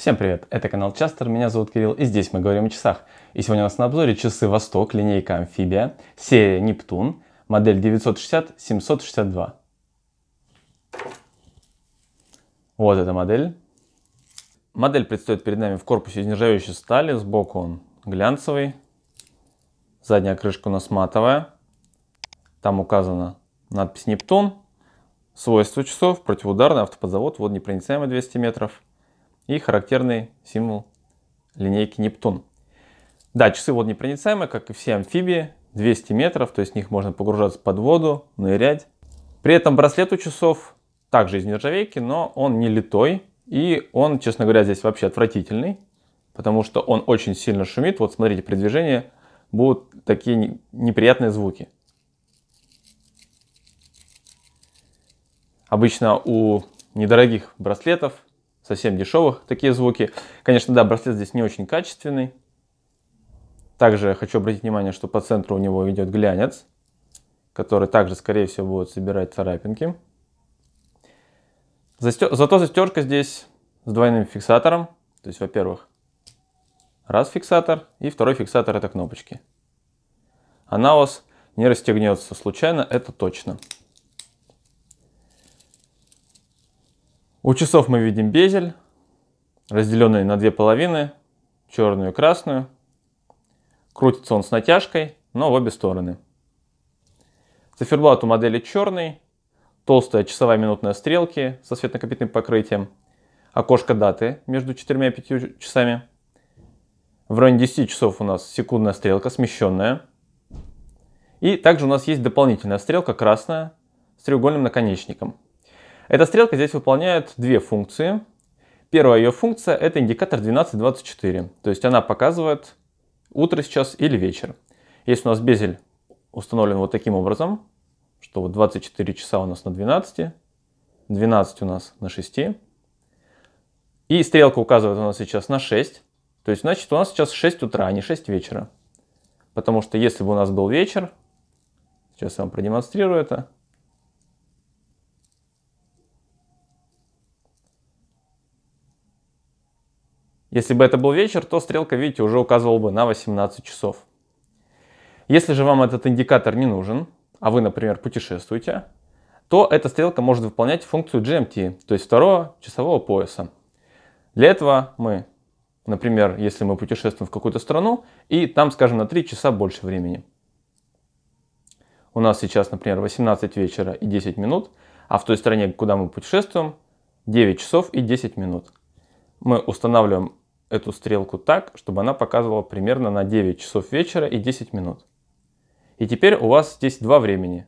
Всем привет, это канал Частер, меня зовут Кирилл и здесь мы говорим о часах. И сегодня у нас на обзоре часы Восток, линейка Амфибия, серия Нептун, модель 960-762. Вот эта модель. Модель предстоит перед нами в корпусе из нержавеющей стали, сбоку он глянцевый, задняя крышка у нас матовая, там указана надпись Нептун, свойства часов, противоударный, автоподзавод, водонепроницаемый 200 метров – и характерный символ линейки Нептун. Да, часы водонепроницаемые, как и все амфибии, 200 метров, то есть в них можно погружаться под воду, нырять. При этом браслет у часов также из нержавейки, но он не литой, и он, честно говоря, здесь вообще отвратительный, потому что он очень сильно шумит. Вот смотрите, при движении будут такие неприятные звуки. Обычно у недорогих браслетов совсем дешевых такие звуки. Конечно, да, браслет здесь не очень качественный. Также хочу обратить внимание, что по центру у него идет глянец, который также, скорее всего, будет собирать царапинки. Застер... Зато застежка здесь с двойным фиксатором. То есть, во-первых, раз фиксатор, и второй фиксатор это кнопочки. Она у вас не расстегнется случайно, это точно. У часов мы видим безель, разделенный на две половины, черную и красную. Крутится он с натяжкой, но в обе стороны. Циферблат у модели черный, толстая часовая минутная стрелки со светнокопитным покрытием, окошко даты между 4 и 5 часами. В районе 10 часов у нас секундная стрелка смещенная. И также у нас есть дополнительная стрелка красная с треугольным наконечником. Эта стрелка здесь выполняет две функции. Первая ее функция это индикатор 1224, то есть она показывает утро сейчас или вечер. Если у нас безель установлен вот таким образом, что вот 24 часа у нас на 12, 12 у нас на 6, и стрелка указывает у нас сейчас на 6, то есть значит у нас сейчас 6 утра, а не 6 вечера. Потому что если бы у нас был вечер, сейчас я вам продемонстрирую это, Если бы это был вечер, то стрелка, видите, уже указывала бы на 18 часов. Если же вам этот индикатор не нужен, а вы, например, путешествуете, то эта стрелка может выполнять функцию GMT, то есть второго часового пояса. Для этого мы, например, если мы путешествуем в какую-то страну, и там, скажем, на 3 часа больше времени. У нас сейчас, например, 18 вечера и 10 минут, а в той стране, куда мы путешествуем, 9 часов и 10 минут. Мы устанавливаем эту стрелку так, чтобы она показывала примерно на 9 часов вечера и 10 минут. И теперь у вас здесь два времени.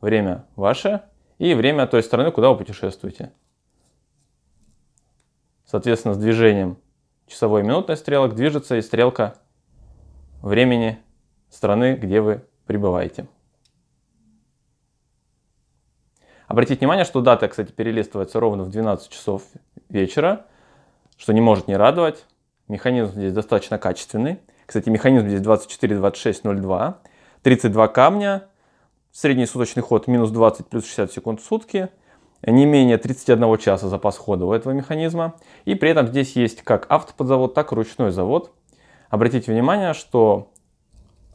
Время ваше и время той стороны, куда вы путешествуете. Соответственно, с движением часовой и минутной стрелок движется и стрелка времени страны, где вы пребываете. Обратите внимание, что дата, кстати, перелистывается ровно в 12 часов вечера, что не может не радовать. Механизм здесь достаточно качественный. Кстати, механизм здесь 24, 26, 02. 32 камня, средний суточный ход минус 20 плюс 60 секунд в сутки, не менее 31 часа запас хода у этого механизма. И при этом здесь есть как автоподзавод, так и ручной завод. Обратите внимание, что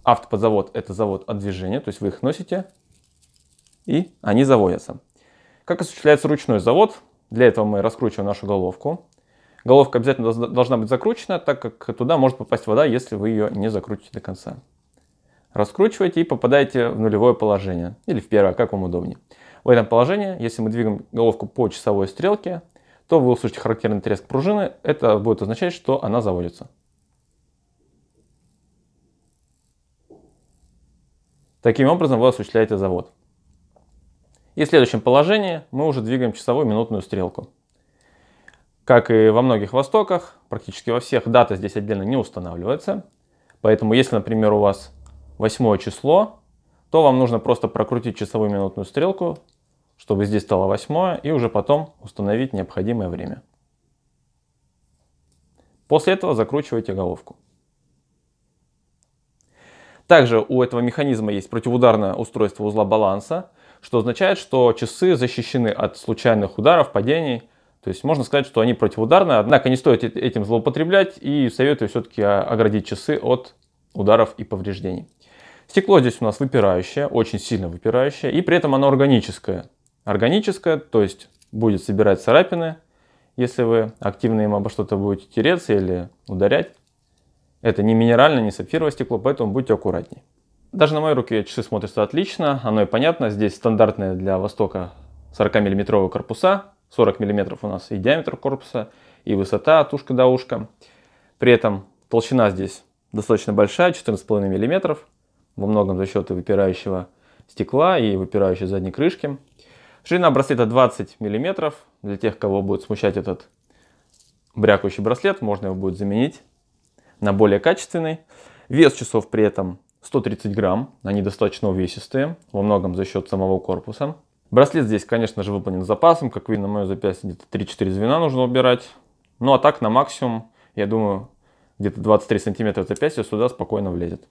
автоподзавод – это завод от движения, то есть вы их носите, и они заводятся. Как осуществляется ручной завод? Для этого мы раскручиваем нашу головку. Головка обязательно должна быть закручена, так как туда может попасть вода, если вы ее не закрутите до конца. Раскручивайте и попадаете в нулевое положение, или в первое, как вам удобнее. В этом положении, если мы двигаем головку по часовой стрелке, то вы услышите характерный треск пружины. Это будет означать, что она заводится. Таким образом вы осуществляете завод. И в следующем положении мы уже двигаем часовую минутную стрелку. Как и во многих Востоках, практически во всех, дата здесь отдельно не устанавливается. Поэтому, если, например, у вас 8 число, то вам нужно просто прокрутить часовую минутную стрелку, чтобы здесь стало 8, и уже потом установить необходимое время. После этого закручивайте головку. Также у этого механизма есть противоударное устройство узла баланса, что означает, что часы защищены от случайных ударов, падений то есть можно сказать, что они противоударны, однако не стоит этим злоупотреблять и советую все-таки оградить часы от ударов и повреждений. Стекло здесь у нас выпирающее, очень сильно выпирающее, и при этом оно органическое. Органическое, то есть будет собирать царапины, если вы активно им обо что-то будете тереться или ударять. Это не минеральное, не сапфировое стекло, поэтому будьте аккуратнее. Даже на моей руке часы смотрятся отлично, оно и понятно. Здесь стандартное для Востока 40 миллиметровые корпуса, 40 мм у нас и диаметр корпуса, и высота от ушка до ушка. При этом толщина здесь достаточно большая, 14,5 мм, во многом за счет выпирающего стекла и выпирающей задней крышки. Ширина браслета 20 мм. Для тех, кого будет смущать этот брякающий браслет, можно его будет заменить на более качественный. Вес часов при этом 130 грамм, они достаточно увесистые, во многом за счет самого корпуса. Браслет здесь, конечно же, выполнен запасом. Как видно, на мое запястье где-то 3-4 звена нужно убирать. Ну а так на максимум, я думаю, где-то 23 сантиметра запястья сюда спокойно влезет.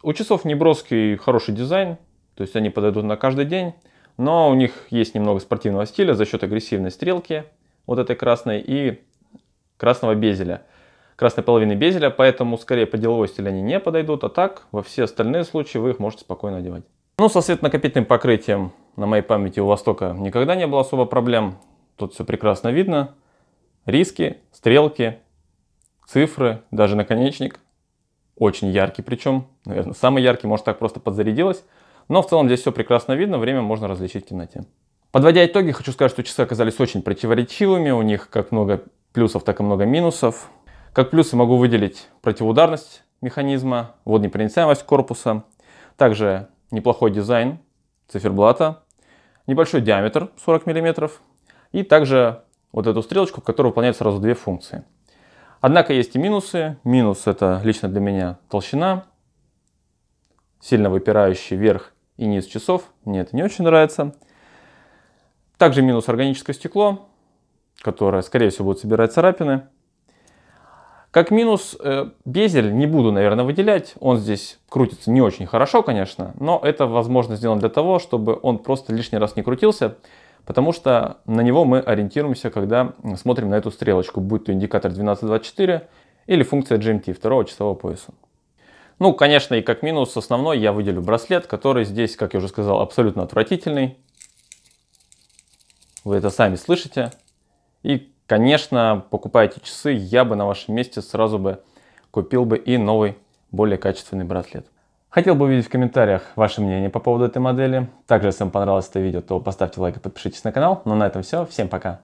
У часов Неброский хороший дизайн, то есть они подойдут на каждый день. Но у них есть немного спортивного стиля за счет агрессивной стрелки, вот этой красной, и красного безеля, красной половины безеля, поэтому скорее по деловой стилю они не подойдут, а так во все остальные случаи вы их можете спокойно одевать. Ну, со светонакопительным покрытием на моей памяти у Востока никогда не было особо проблем. Тут все прекрасно видно. Риски, стрелки, цифры, даже наконечник. Очень яркий причем, наверное, самый яркий, может так просто подзарядилось. Но в целом здесь все прекрасно видно, время можно различить в темноте. Подводя итоги, хочу сказать, что часы оказались очень противоречивыми, у них как много плюсов, так и много минусов. Как плюсы могу выделить противоударность механизма, водонепроницаемость корпуса, также неплохой дизайн циферблата, небольшой диаметр 40 мм и также вот эту стрелочку, в которой выполняют сразу две функции. Однако есть и минусы. Минус это лично для меня толщина, сильно выпирающий вверх и не часов. Мне это не очень нравится. Также минус органическое стекло, которое, скорее всего, будет собирать царапины. Как минус, э, безель не буду, наверное, выделять. Он здесь крутится не очень хорошо, конечно, но это, возможно, сделано для того, чтобы он просто лишний раз не крутился, потому что на него мы ориентируемся, когда смотрим на эту стрелочку, будь то индикатор 1224 или функция GMT второго часового пояса. Ну, конечно, и как минус основной я выделю браслет, который здесь, как я уже сказал, абсолютно отвратительный. Вы это сами слышите. И, конечно, покупаете часы, я бы на вашем месте сразу бы купил бы и новый, более качественный браслет. Хотел бы увидеть в комментариях ваше мнение по поводу этой модели. Также, если вам понравилось это видео, то поставьте лайк и подпишитесь на канал. Ну, а на этом все. Всем пока.